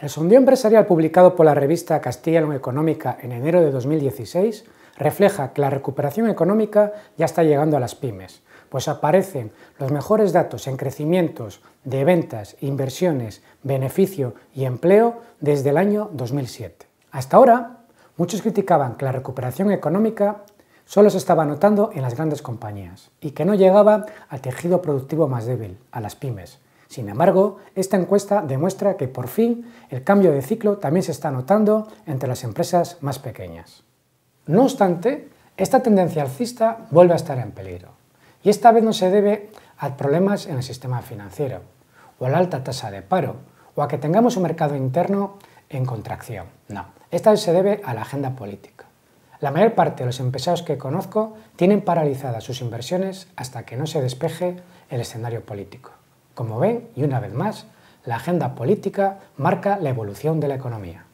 El sondeo empresarial publicado por la revista Castilla y Económica en enero de 2016 refleja que la recuperación económica ya está llegando a las pymes, pues aparecen los mejores datos en crecimientos de ventas, inversiones, beneficio y empleo desde el año 2007. Hasta ahora, muchos criticaban que la recuperación económica solo se estaba notando en las grandes compañías y que no llegaba al tejido productivo más débil, a las pymes, sin embargo, esta encuesta demuestra que por fin el cambio de ciclo también se está notando entre las empresas más pequeñas. No obstante, esta tendencia alcista vuelve a estar en peligro. Y esta vez no se debe a problemas en el sistema financiero, o a la alta tasa de paro, o a que tengamos un mercado interno en contracción. No, esta vez se debe a la agenda política. La mayor parte de los empresarios que conozco tienen paralizadas sus inversiones hasta que no se despeje el escenario político. Como ven, y una vez más, la agenda política marca la evolución de la economía.